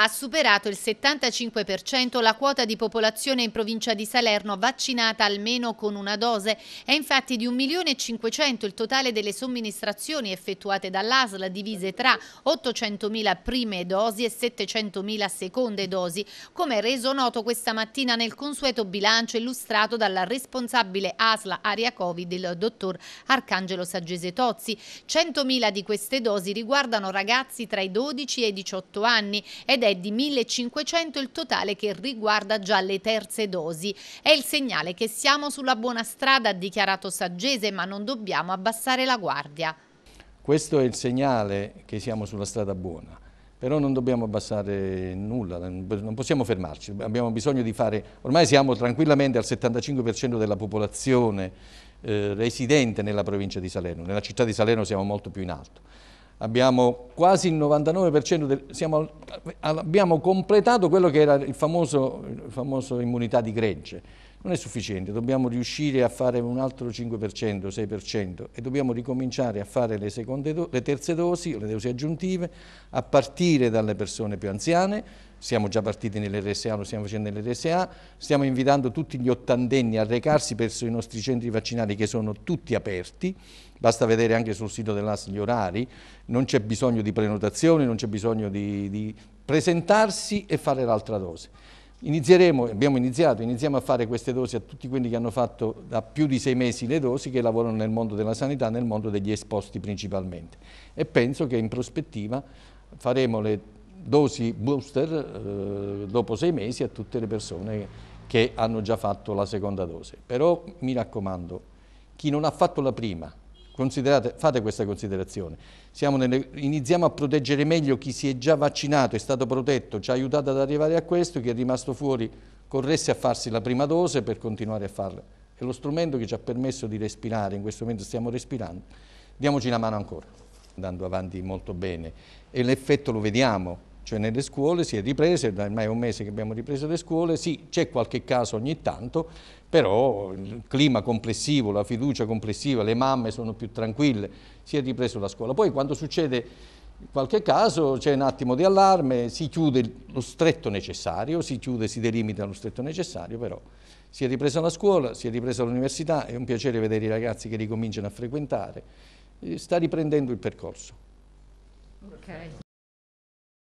ha superato il 75% la quota di popolazione in provincia di Salerno vaccinata almeno con una dose. È infatti di 1.500.000 il totale delle somministrazioni effettuate dall'ASL divise tra 800.000 prime dosi e 700.000 seconde dosi, come reso noto questa mattina nel consueto bilancio illustrato dalla responsabile ASLA Aria Covid, il dottor Arcangelo Saggese Tozzi. 100.000 di queste dosi riguardano ragazzi tra i 12 e i 18 anni ed è è di 1500 il totale che riguarda già le terze dosi. È il segnale che siamo sulla buona strada, ha dichiarato Saggese, ma non dobbiamo abbassare la guardia. Questo è il segnale che siamo sulla strada buona però non dobbiamo abbassare nulla, non possiamo fermarci, abbiamo bisogno di fare, ormai siamo tranquillamente al 75% della popolazione eh, residente nella provincia di Salerno, nella città di Salerno siamo molto più in alto abbiamo quasi il 99% del, siamo, abbiamo completato quello che era il famoso, il famoso immunità di gregge non è sufficiente, dobbiamo riuscire a fare un altro 5%, 6% e dobbiamo ricominciare a fare le, seconde, le terze dosi, le dosi aggiuntive, a partire dalle persone più anziane, siamo già partiti nell'RSA, lo stiamo facendo nell'RSA, stiamo invitando tutti gli ottantenni a recarsi presso i nostri centri vaccinali che sono tutti aperti, basta vedere anche sul sito dell'AS gli orari, non c'è bisogno di prenotazione, non c'è bisogno di, di presentarsi e fare l'altra dose. Inizieremo, abbiamo iniziato, iniziamo a fare queste dosi a tutti quelli che hanno fatto da più di sei mesi le dosi, che lavorano nel mondo della sanità, nel mondo degli esposti principalmente. E penso che in prospettiva faremo le dosi booster eh, dopo sei mesi a tutte le persone che hanno già fatto la seconda dose. Però mi raccomando, chi non ha fatto la prima considerate, fate questa considerazione, nelle, iniziamo a proteggere meglio chi si è già vaccinato, è stato protetto, ci ha aiutato ad arrivare a questo, chi è rimasto fuori corresse a farsi la prima dose per continuare a farla. È lo strumento che ci ha permesso di respirare, in questo momento stiamo respirando, diamoci la mano ancora, andando avanti molto bene e l'effetto lo vediamo cioè nelle scuole si è riprese, è ormai un mese che abbiamo ripreso le scuole, sì c'è qualche caso ogni tanto, però il clima complessivo, la fiducia complessiva, le mamme sono più tranquille, si è ripreso la scuola. Poi quando succede qualche caso c'è un attimo di allarme, si chiude lo stretto necessario, si chiude, si delimita lo stretto necessario, però si è ripresa la scuola, si è ripresa l'università, è un piacere vedere i ragazzi che ricominciano a frequentare, eh, sta riprendendo il percorso. Okay.